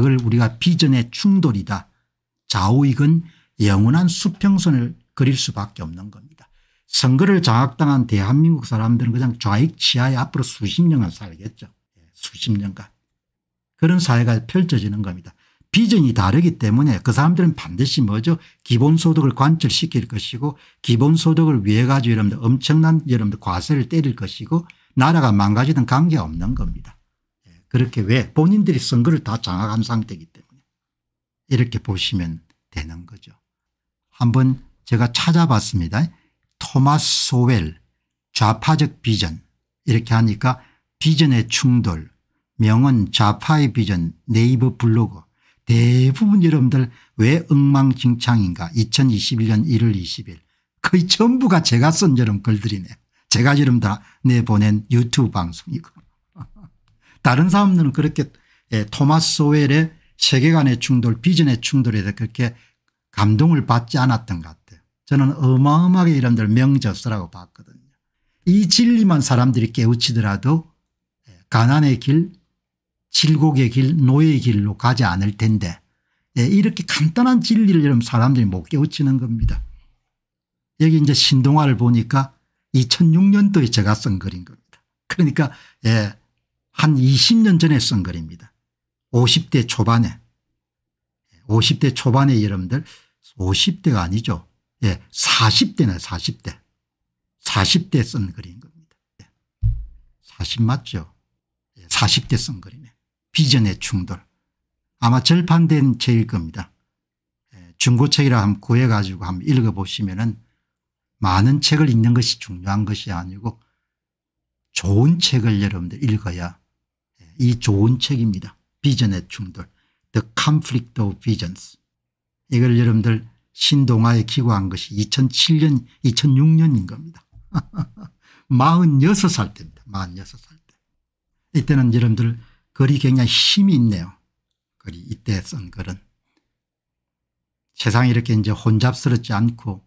그걸 우리가 비전의 충돌이다. 좌우익은 영원한 수평선을 그릴 수밖에 없는 겁니다. 선거를 장악당한 대한민국 사람들은 그냥 좌익 치하에 앞으로 수십 년간 살겠죠. 예, 수십 년간. 그런 사회가 펼쳐지는 겁니다. 비전이 다르기 때문에 그 사람들은 반드시 뭐죠 기본소득을 관철시킬 것이고 기본소득을 위해 가지고 여러분들 엄청난 여러분들 과세를 때릴 것이고 나라가 망가지든 관계가 없는 겁니다. 그렇게 왜 본인들이 선거를 다 장악한 상태이기 때문에 이렇게 보시면 되는 거죠. 한번 제가 찾아봤습니다. 토마스 소웰 좌파적 비전 이렇게 하니까 비전의 충돌 명언 좌파의 비전 네이버 블로그 대부분 여러분들 왜 엉망진창인가 2021년 1월 20일 거의 전부가 제가 쓴 여름 글들이네요. 제가 여러분 다 내보낸 유튜브 방송이고 다른 사람들은 그렇게 예, 토마스 소웰의 세계관의 충돌 비전의 충돌에 대해 그렇게 감동을 받지 않았던 것 같아요. 저는 어마어마하게 이런들 명저서라고 봤거든요. 이 진리만 사람들이 깨우치더라도 예, 가난의 길 질곡의 길 노예의 길로 가지 않을 텐데 예, 이렇게 간단한 진리를 여러분 사람들이 못 깨우치는 겁니다. 여기 이제 신동화를 보니까 2006년도에 제가 쓴 글인 겁니다. 그러니까 예, 한 20년 전에 쓴 글입니다. 50대 초반에 50대 초반에 여러분들 50대가 아니죠. 예, 40대나 40대. 40대 쓴 글인 겁니다. 예. 40 맞죠? 예, 40대 쓴 글이네. 비전의 충돌. 아마 절판된 책일 겁니다. 예, 중고책이라 한번 구해가지고 한번 읽어보시면 은 많은 책을 읽는 것이 중요한 것이 아니고 좋은 책을 여러분들 읽어야 이 좋은 책입니다. 비전의 충돌 The Conflict of Visions 이걸 여러분들 신동아에 기고한 것이 2007년 2006년인 겁니다. 46살 때입니다. 46살 때. 이때는 여러분들 글이 굉장히 힘이 있네요. 글이 이때 쓴 글은. 세상이 이렇게 이제 혼잡스럽지 않고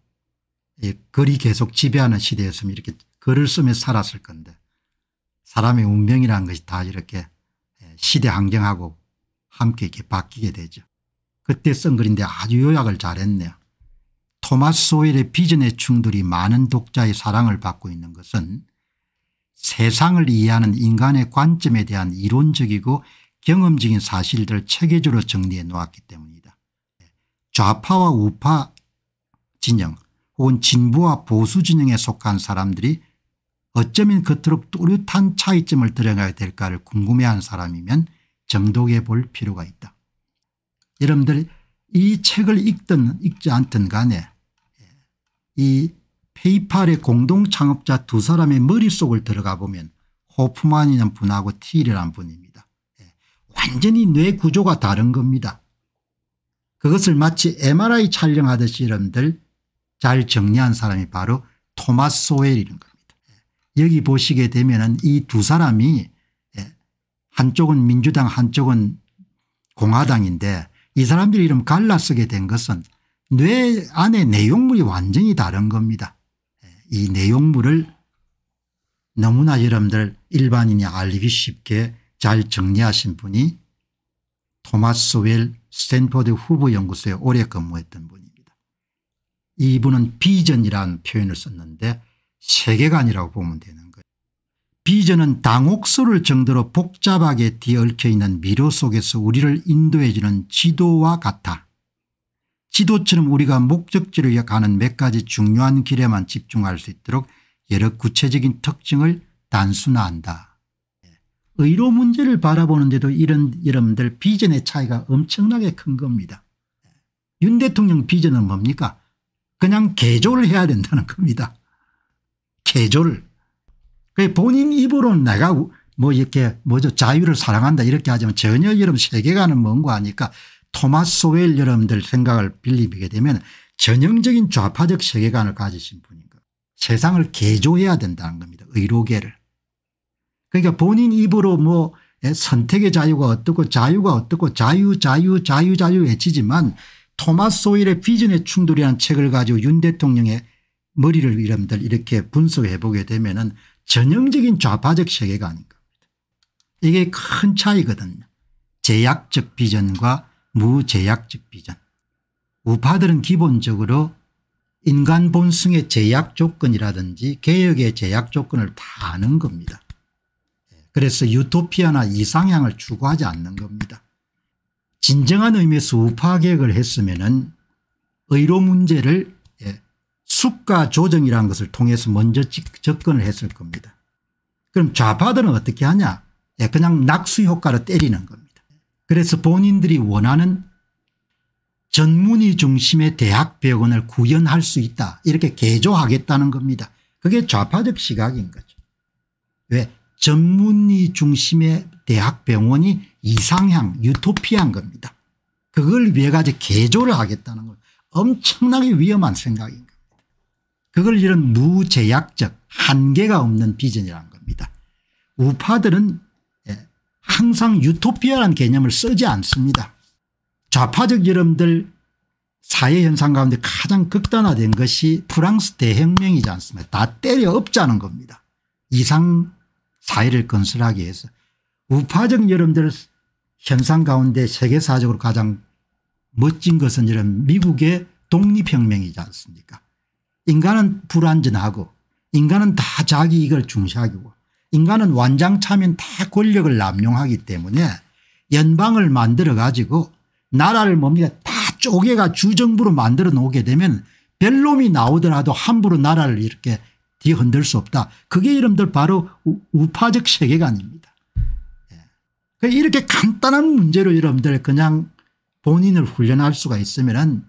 글이 계속 지배하는 시대였으면 이렇게 글을 쓰며 살았을 건데 사람의 운명이라는 것이 다 이렇게 시대 환경하고 함께 이렇게 바뀌게 되죠. 그때 쓴 글인데 아주 요약을 잘했네요. 토마스 소일의 비전의 충돌이 많은 독자의 사랑을 받고 있는 것은 세상을 이해하는 인간의 관점에 대한 이론적이고 경험적인 사실들을 체계적으로 정리해 놓았기 때문이다. 좌파와 우파 진영 혹은 진보와 보수 진영에 속한 사람들이 어쩌면 그토록 뚜렷한 차이점을 드러내야 될까를 궁금해한 사람이면 정독해 볼 필요가 있다. 여러분들 이 책을 읽든 읽지 않든 간에 예, 이 페이팔의 공동 창업자 두 사람의 머릿속을 들어가 보면 호프만이라 분하고 티이라 분입니다. 예, 완전히 뇌 구조가 다른 겁니다. 그것을 마치 MRI 촬영하듯이 여러분들 잘 정리한 사람이 바로 토마스 소웰이라는 거예요. 여기 보시게 되면 이 두 사람이 예, 한쪽은 민주당 한쪽은 공화당인데 이 사람들이 이름 갈라쓰게 된 것은 뇌 안에 내용물이 완전히 다른 겁니다. 예, 이 내용물을 너무나 여러분들 일반인이 알기 쉽게 잘 정리하신 분이 토마스 웰 스탠퍼드 후보 연구소에 오래 근무했던 분입니다. 이분은 비전이라는 표현을 썼는데 세계관이라고 보면 되는 거예요. 비전은 당옥설을 정도로 복잡하게 뒤얽혀 있는 미로 속에서 우리를 인도해 주는 지도와 같아 지도처럼 우리가 목적지를 가는 몇 가지 중요한 길에만 집중할 수 있도록 여러 구체적인 특징을 단순화한다. 의료 문제를 바라보는데도 이런 여러분들 비전의 차이가 엄청나게 큰 겁니다. 윤 대통령 비전은 뭡니까? 그냥 개조를 해야 된다는 겁니다. 개조를 본인 입으로 내가 뭐 이렇게 뭐죠 자유를 사랑한다 이렇게 하지만 전혀 여러분 세계관은 먼 거 아니까 토마스 소웰 여러분들 생각을 빌리게 되면 전형적인 좌파적 세계관을 가지신 분인 거 세상을 개조해야 된다는 겁니다. 의료계를. 그러니까 본인 입으로 뭐 예, 선택의 자유가 어떻고 자유가 어떻고 자유 자유 자유 자유 외치지만 토마스 소일의 비전의 충돌이라는 책을 가지고 윤 대통령의 머리를 이름들 이렇게 분석해 보게 되면 은 전형적인 좌파적 세계가 아닌 겁니다. 이게 큰 차이거든요. 제약적 비전과 무제약적 비전. 우파들은 기본적으로 인간 본성의 제약 조건이라든지 개혁의 제약 조건을 다 아는 겁니다. 예, 그래서 유토피아나 이상향을 추구하지 않는 겁니다. 진정한 의미에서 우파개혁을 했으면 은 의료 문제를 수가 조정이라는 것을 통해서 먼저 접근을 했을 겁니다. 그럼 좌파들은 어떻게 하냐 예, 그냥 낙수 효과로 때리는 겁니다. 그래서 본인들이 원하는 전문의 중심의 대학 병원을 구현할 수 있다 이렇게 개조하겠다는 겁니다. 그게 좌파적 시각인 거죠. 왜 전문의 중심의 대학 병원이 이상향 유토피아인 겁니다. 그걸 위해 가지 개조를 하겠다는 건 엄청나게 위험한 생각인 거예요. 그걸 이런 무제약적 한계가 없는 비전이라는 겁니다. 우파들은 예, 항상 유토피아라는 개념을 쓰지 않습니다. 좌파적 여러분들 사회현상 가운데 가장 극단화된 것이 프랑스 대혁명이지 않습니까 다 때려 엎자는 겁니다. 이상 사회를 건설하기 위해서 우파적 여러분들 현상 가운데 세계사적으로 가장 멋진 것은 이런 미국의 독립혁명이지 않습니까 인간은 불완전하고 인간은 다 자기 이걸 중시하고 인간은 완장차면 다 권력을 남용하기 때문에 연방을 만들어 가지고 나라를 뭡니까 다 쪼개가 주정부로 만들어 놓게 되면 별놈이 나오더라도 함부로 나라를 이렇게 뒤흔들 수 없다. 그게 이름들 바로 우파적 세계관입니다. 예. 그 이렇게 간단한 문제로 여러분들 그냥 본인을 훈련할 수가 있으면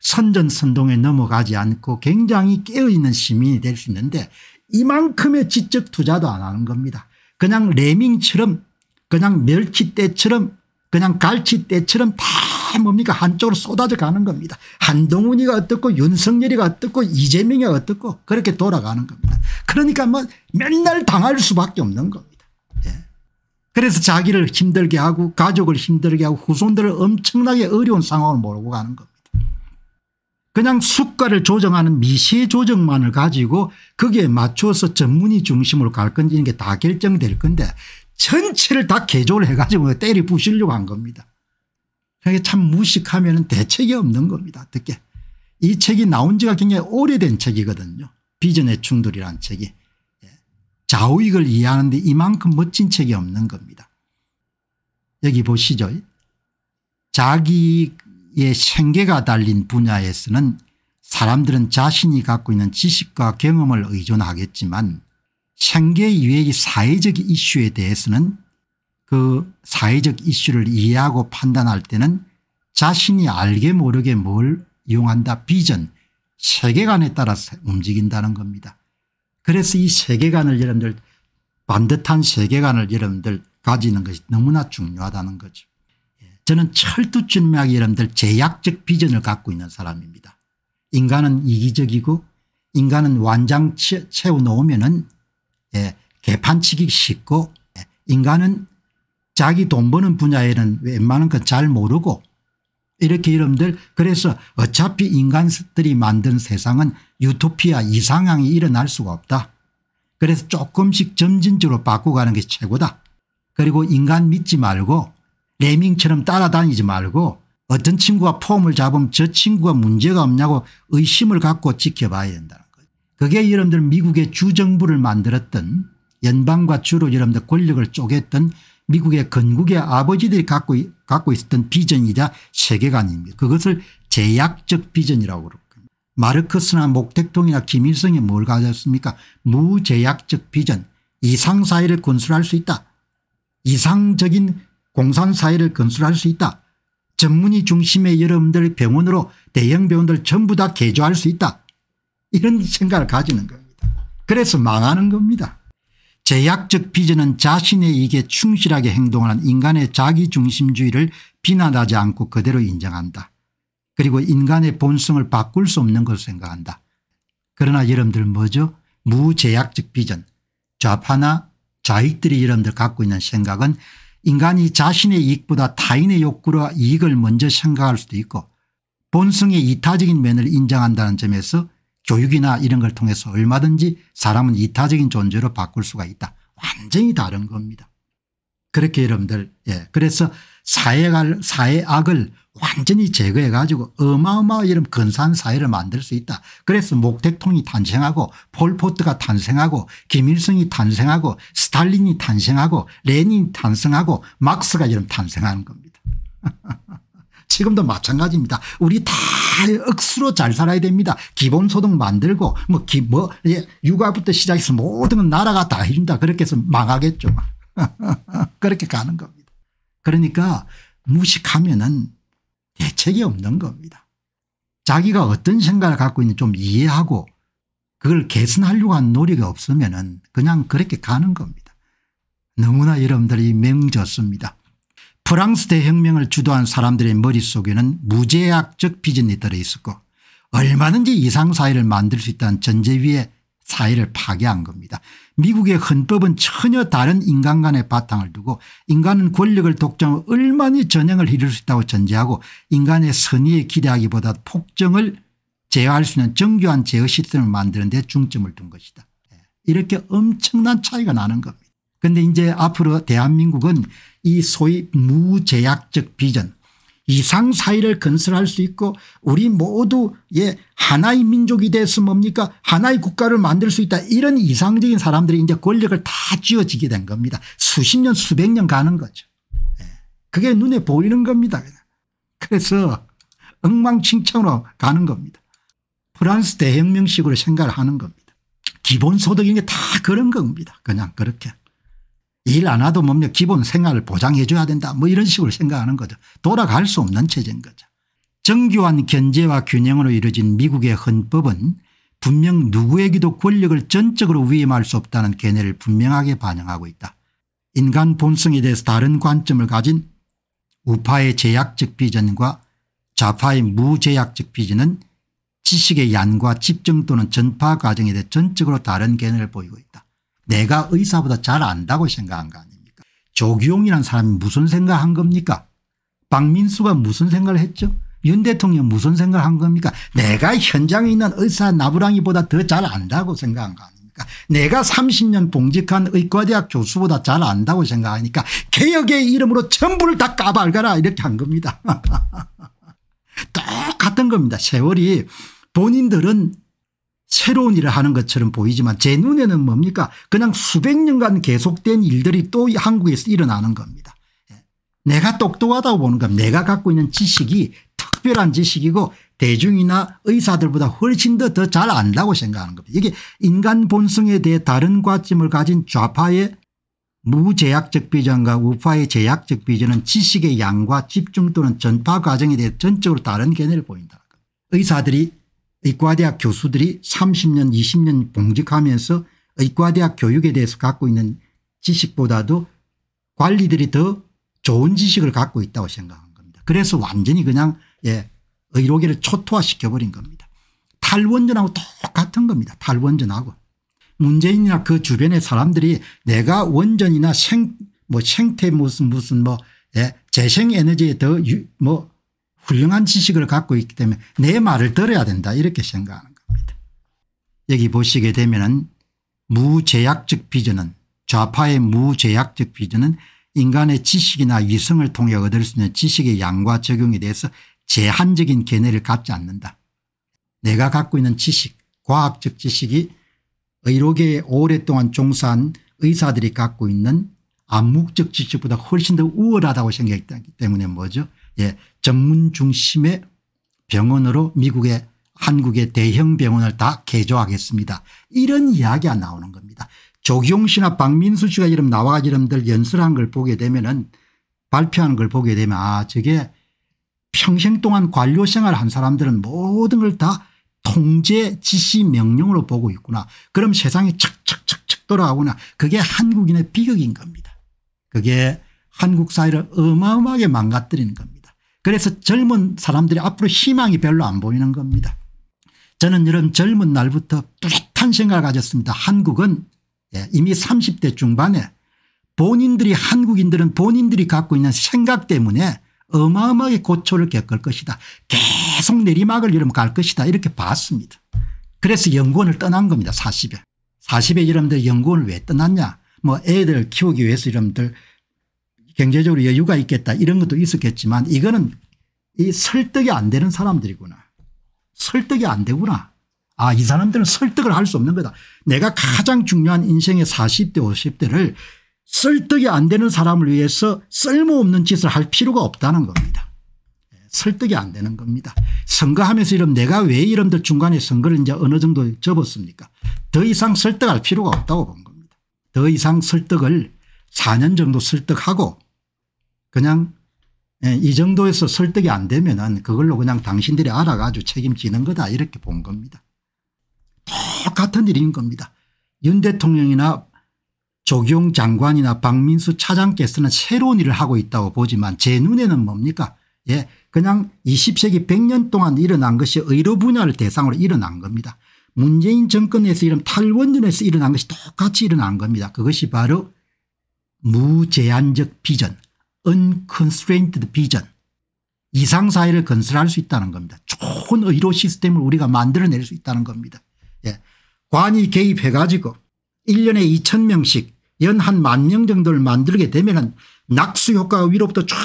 선전선동에 넘어가지 않고 굉장히 깨어있는 시민이 될 수 있는데 이만큼의 지적 투자도 안 하는 겁니다. 그냥 레밍처럼 그냥 멸치떼처럼 그냥 갈치떼처럼 다 뭡니까 한쪽으로 쏟아져 가는 겁니다. 한동훈이가 어떻고 윤석열이가 어떻고 이재명이 어떻고 그렇게 돌아가는 겁니다. 그러니까 뭐 맨날 당할 수밖에 없는 겁니다. 예. 그래서 자기를 힘들게 하고 가족을 힘들게 하고 후손들을 엄청나게 어려운 상황을 몰고 가는 겁니다. 그냥 수가를 조정하는 미세 조정만을 가지고 거기에 맞춰서 전문의 중심으로 갈 건지 이게 다 결정될 건데 전체를 다 개조를 해가지고 뭐 때리 부시려고 한 겁니다. 그게 참 무식하면 대책이 없는 겁니다. 어떻게. 이 책이 나온 지가 굉장히 오래된 책이거든요. 비전의 충돌이라는 책이. 예. 좌우익을 이해하는데 이만큼 멋진 책이 없는 겁니다. 여기 보시죠. 자기 의 생계가 달린 분야에서는 사람들은 자신이 갖고 있는 지식과 경험을 의존하겠지만 생계 이외의 사회적 이슈에 대해서는 그 사회적 이슈를 이해하고 판단할 때는 자신이 알게 모르게 뭘 이용한다 비전 세계관에 따라서 움직인다는 겁니다. 그래서 이 세계관을 여러분들 반듯한 세계관을 여러분들 가지는 것이 너무나 중요하다는 거죠. 저는 철두철미하게 여러분들 제약적 비전을 갖고 있는 사람입니다. 인간은 이기적이고 인간은 완장 채워놓으면 은 예, 개판치기 쉽고 예, 인간은 자기 돈 버는 분야에는 웬만한 건 잘 모르고 이렇게 여러분들 그래서 어차피 인간들이 만든 세상은 유토피아 이상향이 일어날 수가 없다. 그래서 조금씩 점진적으로 바꿔가는 게 최고다. 그리고 인간 믿지 말고 레밍처럼 따라다니지 말고 어떤 친구가 폼을 잡으면 저 친구가 문제가 없냐고 의심을 갖고 지켜봐야 된다는 거예요. 그게 여러분들 미국의 주정부를 만들었던 연방과 주로 여러분들 권력을 쪼갰던 미국의 건국의 아버지들이 갖고, 갖고 있었던 비전이자 세계관입니다. 그것을 제약적 비전이라고 그럽니 마르크스나 목택동이나 김일성이 뭘 가졌습니까 무제약적 비전 이상사회를 건설할 수 있다. 이상적인 공산사회를 건설할 수 있다. 전문의 중심의 여러분들 병원으로 대형 병원들 전부 다 개조할 수 있다. 이런 생각을 가지는 겁니다. 그래서 망하는 겁니다. 제약적 비전은 자신의 이익에 충실하게 행동하는 인간의 자기중심주의를 비난하지 않고 그대로 인정한다. 그리고 인간의 본성을 바꿀 수 없는 것을 생각한다. 그러나 여러분들 뭐죠? 무제약적 비전 좌파나 좌익들이 여러분들 갖고 있는 생각은 인간이 자신의 이익보다 타인의 욕구와 이익을 먼저 생각할 수도 있고 본성의 이타적인 면을 인정한다는 점에서 교육이나 이런 걸 통해서 얼마든지 사람은 이타적인 존재로 바꿀 수가 있다. 완전히 다른 겁니다. 그렇게 여러분들 예 그래서 사회 사회악을 완전히 제거해 가지고 어마어마한 이런 근사한 사회를 만들 수 있다. 그래서 목대통이 탄생하고 폴포트가 탄생하고 김일성이 탄생하고 스탈린이 탄생하고 레닌이 탄생하고 막스가 이런 탄생하는 겁니다. 지금도 마찬가지입니다. 우리 다 억수로 잘 살아야 됩니다. 기본소득 만들고 뭐, 기, 뭐 예, 육아부터 시작해서 모든 건 나라가 다 해준다. 그렇게 해서 망하겠죠. 그렇게 가는 겁니다. 그러니까 무식하면은 대책이 없는 겁니다. 자기가 어떤 생각을 갖고 있는지 좀 이해하고 그걸 개선하려고 한 노력이 없으면 은 그냥 그렇게 가는 겁니다. 너무나 여러분들이 맹졌습니다 프랑스 대혁명을 주도한 사람들의 머릿속에는 무제약적 비전이 들어있었고 얼마든지 이상사회를 만들 수 있다는 전제 위에 사회를 파괴한 겁니다. 미국의 헌법은 전혀 다른 인간 간의 바탕을 두고 인간은 권력을 독점하고 얼마나 전형을 이룰 수 있다고 전제하고 인간의 선의에 기대하기보다 폭정을 제어할 수 있는 정교한 제어 시스템을 만드는 데 중점을 둔 것이다. 예. 이렇게 엄청난 차이가 나는 겁니다. 그런데 이제 앞으로 대한민국은 이 소위 무제약적 비전 이상 사회를 건설할 수 있고 우리 모두 의 예, 하나의 민족이 돼서 뭡니까 하나의 국가를 만들 수 있다 이런 이상적인 사람들이 이제 권력을 다 쥐어지게 된 겁니다. 수십 년 수백 년 가는 거죠. 예. 그게 눈에 보이는 겁니다. 그래서 엉망진창으로 가는 겁니다. 프랑스 대혁명식으로 생각을 하는 겁니다. 기본소득 인게 다 그런 겁니다. 그냥 그렇게. 일안 하도 뭡니까 기본 생활을 보장해 줘야 된다 뭐 이런 식으로 생각하는 거죠. 돌아갈 수 없는 체제인 거죠. 정교한 견제와 균형으로 이루어진 미국의 헌법은 분명 누구에게도 권력을 전적으로 위임할 수 없다는 견해를 분명하게 반영하고 있다. 인간 본성에 대해서 다른 관점을 가진 우파의 제약적 비전과 좌파의 무제약적 비전은 지식의 양과 집중 또는 전파 과정에 대해 전적으로 다른 견해를 보이고 있다. 내가 의사보다 잘 안다고 생각한 거 아닙니까 조기용이라는 사람이 무슨 생각한 겁니까 박민수가 무슨 생각을 했죠 윤 대통령 무슨 생각한 겁니까 내가 현장에 있는 의사 나부랑이보다 더 잘 안다고 생각한 거 아닙니까 내가 30년 봉직한 의과대학 교수보다 잘 안다고 생각하니까 개혁의 이름으로 전부를 다 까발가라 이렇게 한 겁니다 똑같은 겁니다 세월이 본인들은 새로운 일을 하는 것처럼 보이지만 제 눈에는 뭡니까 그냥 수백 년간 계속된 일들이 또 한국에서 일어나는 겁니다. 예. 내가 똑똑하다고 보는 겁니다. 내가 갖고 있는 지식이 특별한 지식이고 대중이나 의사들보다 훨씬 더 더 잘 안다고 생각하는 겁니다. 이게 인간 본성에 대해 다른 관점을 가진 좌파의 무제약적 비전과 우파의 제약적 비전은 지식의 양과 집중 또는 전파 과정에 대해 전적으로 다른 견해를 보인다. 의사들이 의과대학 교수들이 30년 20년 봉직하면서 의과대학 교육에 대해서 갖고 있는 지식보다도 관리들이 더 좋은 지식을 갖고 있다고 생각한 겁니다. 그래서 완전히 그냥 예, 의료계를 초토화시켜버린 겁니다. 탈원전하고 똑같은 겁니다. 탈원전하고. 문재인이나 그 주변의 사람들이 내가 원전이나 생, 뭐 생태 무슨 무슨 뭐 예, 재생에너지에 더뭐 훌륭한 지식을 갖고 있기 때문에 내 말을 들어야 된다 이렇게 생각하는 겁니다. 여기 보시게 되면 무제약적 비전은 좌파의 무제약적 비전은 인간의 지식이나 위성을 통해 얻을 수 있는 지식의 양과 적용에 대해서 제한적인 견해를 갖지 않는다. 내가 갖고 있는 지식 과학적 지식이 의료계에 오랫동안 종사한 의사들이 갖고 있는 암묵적 지식보다 훨씬 더 우월하다고 생각했기 때문에 뭐죠 예, 전문 중심의 병원으로 미국의 한국의 대형 병원을 다 개조하겠습니다. 이런 이야기가 나오는 겁니다. 조기용 씨나 박민수 씨가 이름 나와 이름들 연설한 걸 보게 되면은 발표하는 걸 보게 되면 아 저게 평생 동안 관료 생활한 사람들은 모든 걸 다 통제 지시 명령으로 보고 있구나. 그럼 세상이 척척척척 돌아가구나. 그게 한국인의 비극인 겁니다. 그게 한국 사회를 어마어마하게 망가뜨리는 겁니다. 그래서 젊은 사람들이 앞으로 희망이 별로 안 보이는 겁니다. 저는 이런 젊은 날부터 뚜렷한 생각을 가졌습니다. 한국은 예, 이미 30대 중반에 본인들이 한국인들은 본인들이 갖고 있는 생각 때문에 어마어마하게 고초를 겪을 것이다. 계속 내리막을 이러면 갈 것이다 이렇게 봤습니다. 그래서 연구원을 떠난 겁니다. 40에. 40에 여러분들 연구원을 왜 떠났냐. 뭐 애들 키우기 위해서 여러분들 경제적으로 여유가 있겠다 이런 것도 있었겠지만 이거는 이 설득이 안 되는 사람들이구나. 설득이 안 되구나. 아, 이 사람들은 설득을 할 수 없는 거다. 내가 가장 중요한 인생의 40대, 50대를 설득이 안 되는 사람을 위해서 쓸모없는 짓을 할 필요가 없다는 겁니다. 예, 설득이 안 되는 겁니다. 선거하면서 이런 내가 왜 이런들 중간에 선거를 이제 어느 정도 접었습니까? 더 이상 설득할 필요가 없다고 본 겁니다. 더 이상 설득을 4년 정도 설득하고 그냥 예, 이 정도에서 설득이 안 되면 은 그걸로 그냥 당신들이 알아가지고 책임지는 거다 이렇게 본 겁니다. 똑같은 일인 겁니다. 윤 대통령이나 조경 장관이나 박민수 차장께서는 새로운 일을 하고 있다고 보지만 제 눈에는 뭡니까 예, 그냥 20세기 100년 동안 일어난 것이 의료 분야를 대상으로 일어난 겁니다. 문재인 정권에서 이런 탈원전에서 일어난 것이 똑같이 일어난 겁니다. 그것이 바로 무제한적 비전 unconstrained vision 이상사회를 건설할 수 있다는 겁니다. 좋은 의료 시스템을 우리가 만들어낼 수 있다는 겁니다. 예. 관이 개입해 가지고 1년에 2천 명씩 연 한 만명 정도를 만들게 되면 낙수 효과가 위로부터 쫙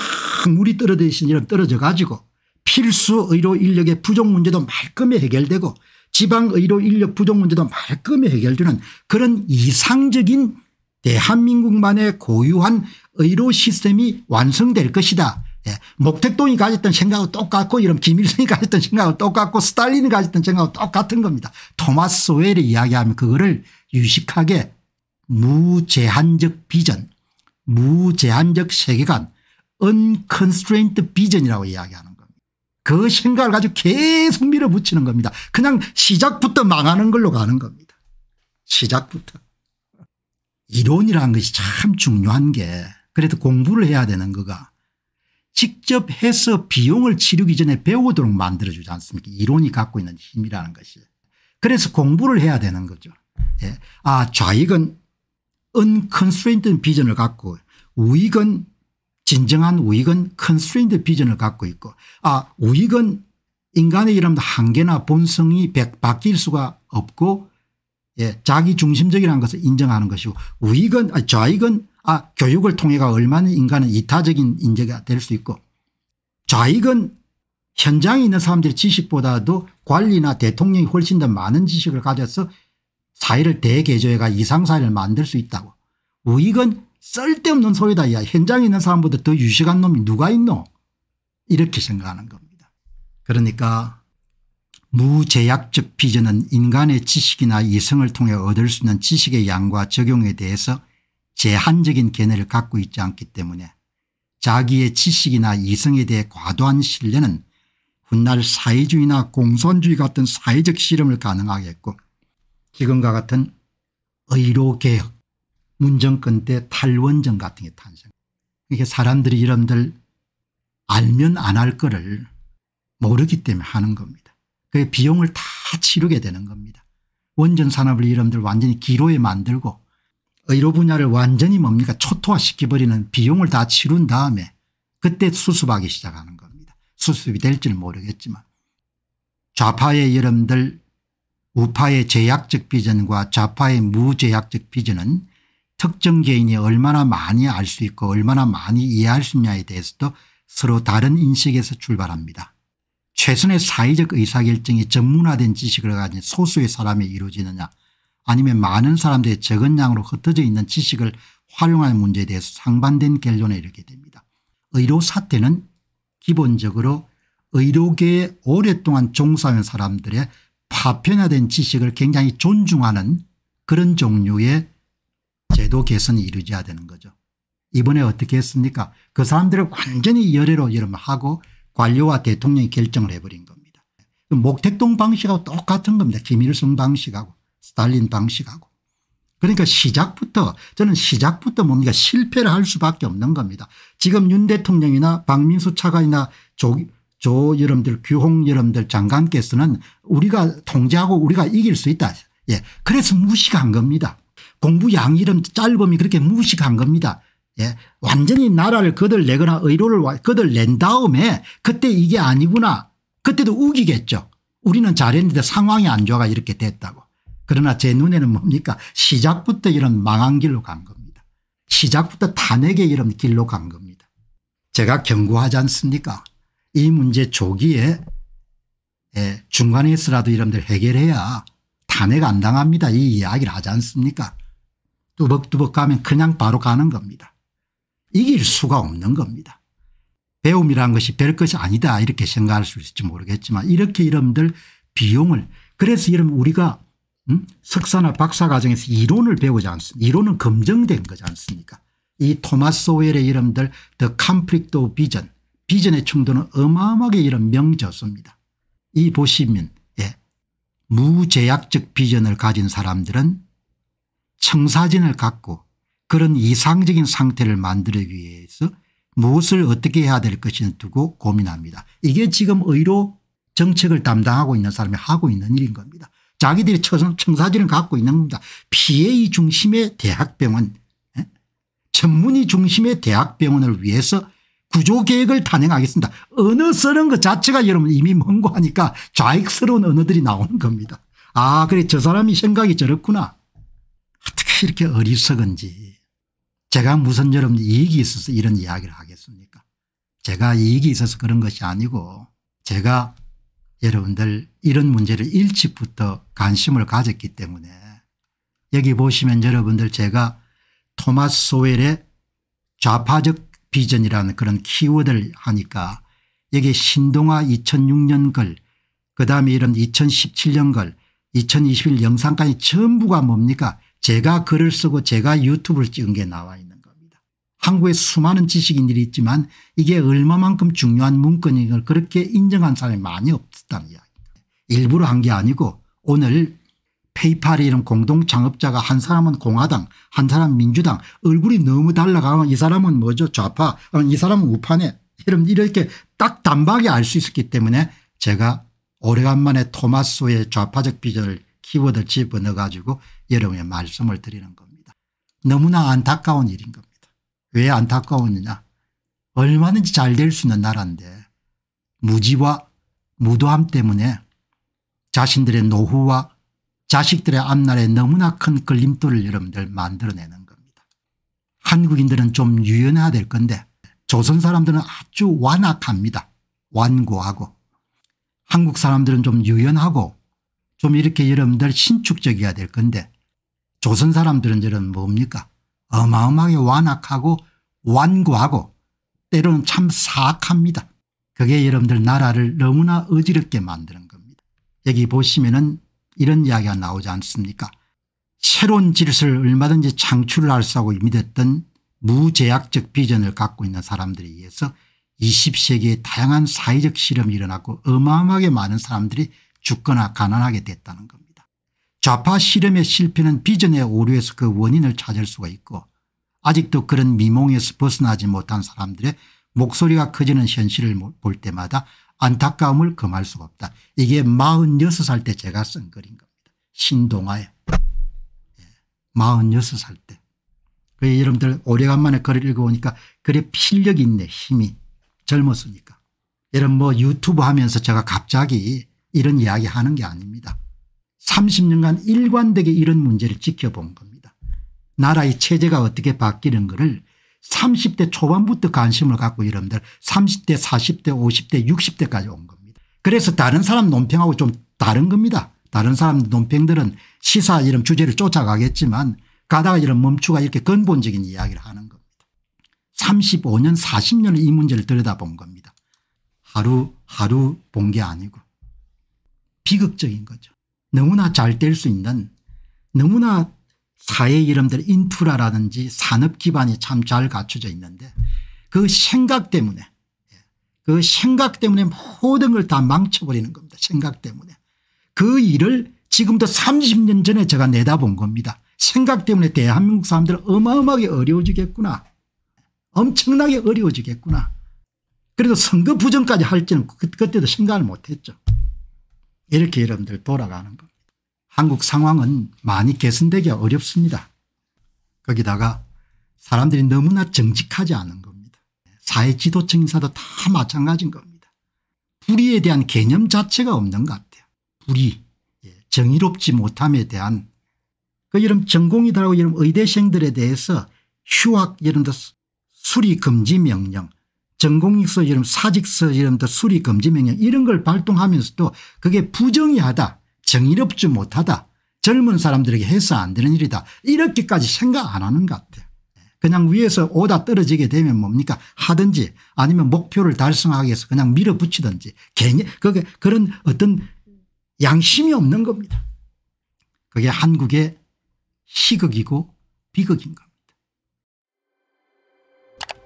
물이 떨어지신 이런 떨어져 가지고 필수 의료 인력의 부족 문제도 말끔히 해결되고 지방 의료 인력 부족 문제도 말끔히 해결되는 그런 이상적인 대한민국만의 고유한 의료 시스템이 완성될 것이다. 예. 목택동이 가졌던 생각은 똑같고 이런 김일성이 가졌던 생각은 똑같고 스탈린이 가졌던 생각은 똑같은 겁니다. 토마스 소웰이 이야기하면 그거를 유식하게 무제한적 비전 무제한적 세계관 unconstrained 비전이라고 이야기하는 겁니다. 그 생각을 가지고 계속 밀어붙이는 겁니다. 그냥 시작부터 망하는 걸로 가는 겁니다. 시작부터. 이론이라는 것이 참 중요한 게 그래도 공부를 해야 되는 거가 직접 해서 비용을 치르기 전에 배우도록 만들어주지 않습니까 이론이 갖고 있는 힘이라는 것이 그래서 공부를 해야 되는 거죠. 예. 아 좌익은 unconstrained 비전을 갖고 우익은 진정한 우익은 constrained 비전을 갖고 있고 아 우익은 인간의 이름도 한계나 본성이 바뀔 수가 없고 예, 자기 중심적이라는 것을 인정하는 것이고 우익은 아, 좌익은 아 교육을 통해가 얼마나 인간은 이타적인 인재가 될 수 있고 좌익은 현장에 있는 사람들의 지식보다도 관리나 대통령이 훨씬 더 많은 지식을 가져서 사회를 대개조해가 이상사회를 만들 수 있다고 우익은 쓸데없는 소리다 야 현장에 있는 사람보다 더 유식한 놈이 누가 있노 이렇게 생각하는 겁니다. 그러니까 무제약적 비전은 인간의 지식이나 이성을 통해 얻을 수 있는 지식의 양과 적용에 대해서 제한적인 견해를 갖고 있지 않기 때문에 자기의 지식이나 이성에 대해 과도한 신뢰는 훗날 사회주의나 공산주의 같은 사회적 실험을 가능하게 했고 지금과 같은 의료개혁 문정권 때 탈원전 같은 게 탄생 이게 사람들이 이름들 알면 안 할 거를 모르기 때문에 하는 겁니다. 그 비용을 다 치르게 되는 겁니다. 원전 산업을 여러들 완전히 기로에 만들고 의료 분야를 완전히 뭡니까 초토화시켜버리는 비용을 다 치른 다음에 그때 수습하기 시작하는 겁니다. 수습이 될지는 모르겠지만 좌파의 여러분들 우파의 제약적 비전과 좌파의 무제약적 비전은 특정 개인이 얼마나 많이 알 수 있고 얼마나 많이 이해할 수 있냐에 대해서도 서로 다른 인식에서 출발합니다. 최선의 사회적 의사결정이 전문화된 지식을 가진 소수의 사람이 이루어지느냐 아니면 많은 사람들의 적은 양으로 흩어져 있는 지식을 활용할 문제에 대해서 상반된 결론에 이르게 됩니다. 의료 사태는 기본적으로 의료계에 오랫동안 종사한 사람들의 파편화된 지식을 굉장히 존중하는 그런 종류의 제도 개선이 이루어져야 되는 거죠. 이번에 어떻게 했습니까 그 사람들을 완전히 열애로 이름 하고 관료와 대통령이 결정을 해버린 겁니다. 그 목택동 방식하고 똑같은 겁니다. 김일성 방식하고 스탈린 방식하고. 그러니까 시작부터 저는 시작부터 뭡니까 실패를 할 수밖에 없는 겁니다. 지금 윤 대통령이나 박민수 차관이나 조, 조 여러분들 규홍 여러분들 장관께서는 우리가 통제하고 우리가 이길 수 있다. 예. 그래서 무식한 겁니다. 공부 양이름 짧음이 그렇게 무식한 겁니다. 예. 완전히 나라를 거들내거나 의료를 거들낸 다음에 그때 이게 아니구나. 그때도 우기겠죠. 우리는 잘했는데 상황이 안 좋아가 이렇게 됐다고. 그러나 제 눈에는 뭡니까 시작부터 이런 망한 길로 간 겁니다. 시작부터 탄핵의 이런 길로 간 겁니다. 제가 경고하지 않습니까 이 문제 조기에 예, 중간에서라도 이런들 해결해야 탄핵 안 당합니다 이 이야기를 하지 않습니까 뚜벅뚜벅 가면 그냥 바로 가는 겁니다. 이길 수가 없는 겁니다. 배움이란 것이 별 것이 아니다 이렇게 생각할 수 있을지 모르겠지만 이렇게 이름들 비용을 그래서 이런 우리가 음? 석사나 박사 과정에서 이론을 배우지 않습니까 이론은 검증된 거지 않습니까 이 토마스 오웰의 이름들 The Conflict of Vision 비전의 충돌은 어마어마하게 이런 명저수입니다. 이 보시면 예. 무제약적 비전을 가진 사람들은 청사진을 갖고 그런 이상적인 상태를 만들기 위해서 무엇을 어떻게 해야 될 것인지 두고 고민합니다. 이게 지금 의료 정책을 담당하고 있는 사람이 하고 있는 일인 겁니다. 자기들이 청사진을 갖고 있는 겁니다. PA 중심의 대학병원 전문의 예? 중심의 대학병원을 위해서 구조계획을 단행하겠습니다. 언어 쓰는 것 자체가 여러분 이미 멍고하니까 좌익스러운 언어들이 나오는 겁니다. 아 그래 저 사람이 생각이 저렇구나. 어떻게 이렇게 어리석은지. 제가 무슨 여러 이익이 있어서 이런 이야기를 하겠습니까 제가 이익이 있어서 그런 것이 아니고 제가 여러분들 이런 문제를 일찍부터 관심을 가졌기 때문에 여기 보시면 여러분들 제가 토마스 소웰의 좌파적 비전이라는 그런 키워드를 하니까 여기 신동아 2006년 글 그다음에 이런 2017년 글2021 영상까지 전부가 뭡니까 제가 글을 쓰고 제가 유튜브를 찍은 게 나와 있는 겁니다. 한국에 수많은 지식인들이 있지만 이게 얼마만큼 중요한 문건인 걸 그렇게 인정한 사람이 많이 없었다는 이야기입니다. 일부러 한 게 아니고 오늘 페이팔이라 공동 창업자가 한 사람은 공화당 한 사람은 민주당 얼굴이 너무 달라가면 이 사람은 뭐죠 좌파 이 사람은 우파네 이런 이렇게 딱 단박에 알 수 있었기 때문에 제가 오래간만에 토마스의 좌파적 비전을 키워드를 집어넣어 가지고 여러분의 말씀을 드리는 겁니다. 너무나 안타까운 일인 겁니다. 왜 안타까우느냐 얼마든지 잘 될 수 있는 나라인데 무지와 무도함 때문에 자신들의 노후와 자식들의 앞날에 너무나 큰 걸림돌을 여러분들 만들어내는 겁니다. 한국인들은 좀 유연해야 될 건데 조선 사람들은 아주 완악합니다. 완고하고 한국 사람들은 좀 유연하고 좀 이렇게 여러분들 신축적이어야 될 건데 조선 사람들은 저는 뭡니까 어마어마하게 완악하고 완고하고 때로는 참 사악합니다. 그게 여러분들 나라를 너무나 어지럽게 만드는 겁니다. 여기 보시면은 이런 이야기가 나오지 않습니까 새로운 질서를 얼마든지 창출할 수 하고 믿었던 무제약적 비전을 갖고 있는 사람들에 의해서 20세기의 다양한 사회적 실험이 일어났고 어마어마하게 많은 사람들이 죽거나 가난하게 됐다는 겁니다. 좌파 실험의 실패는 비전의 오류에서 그 원인을 찾을 수가 있고 아직도 그런 미몽에서 벗어나지 못한 사람들의 목소리가 커지는 현실을 볼 때마다 안타까움을 금할 수가 없다. 이게 46살 때 제가 쓴 글인 겁니다. 신동아에. 46살 예, 때. 그 여러분들 오래간만에 글을 읽어보니까 글에 실력이 있네 힘이 젊었으니까. 여러뭐 유튜브 하면서 제가 갑자기 이런 이야기 하는 게 아닙니다. 30년간 일관되게 이런 문제를 지켜본 겁니다. 나라의 체제가 어떻게 바뀌는 것을 30대 초반부터 관심을 갖고 여러분들 30대 40대 50대 60대까지 온 겁니다. 그래서 다른 사람 논평하고 좀 다른 겁니다. 다른 사람 논평들은 시사 이런 주제를 쫓아가겠지만 가다가 이런 멈추가 이렇게 근본적인 이야기를 하는 겁니다. 35년 40년을 이 문제를 들여다본 겁니다. 하루 하루 본 게 아니고 비극적인 거죠. 너무나 잘 될 수 있는 너무나 사회 이름들 인프라라든지 산업 기반이 참 잘 갖춰져 있는데 그 생각 때문에 그 생각 때문에 모든 걸 다 망쳐버리는 겁니다. 생각 때문에. 그 일을 지금도 30년 전에 제가 내다본 겁니다. 생각 때문에 대한민국 사람들 어마어마하게 어려워지겠구나. 엄청나게 어려워지겠구나. 그래도 선거 부정까지 할지는 그, 그때도 생각을 못했죠. 이렇게 여러분들 돌아가는 겁니다. 한국 상황은 많이 개선되기 어렵습니다. 거기다가 사람들이 너무나 정직하지 않은 겁니다. 사회 지도층 인사도 다 마찬가지인 겁니다. 불의에 대한 개념 자체가 없는 것 같아요. 불의, 예, 정의롭지 못함에 대한 그 여름 전공이다라고 여름 의대생들에 대해서 휴학 여름도 수리 금지 명령 전공익서 이름 사직서 이름 또 수리 금지 명령 이런 걸 발동하면서도 그게 부정의하다 정의롭지 못하다 젊은 사람들에게 해서 안 되는 일이다 이렇게까지 생각 안 하는 것 같아요. 그냥 위에서 오다 떨어지게 되면 뭡니까 하든지 아니면 목표를 달성하기 위해서 그냥 밀어붙이든지 괜히 그게 그런 어떤 양심이 없는 겁니다. 그게 한국의 희극이고 비극인 겁니다.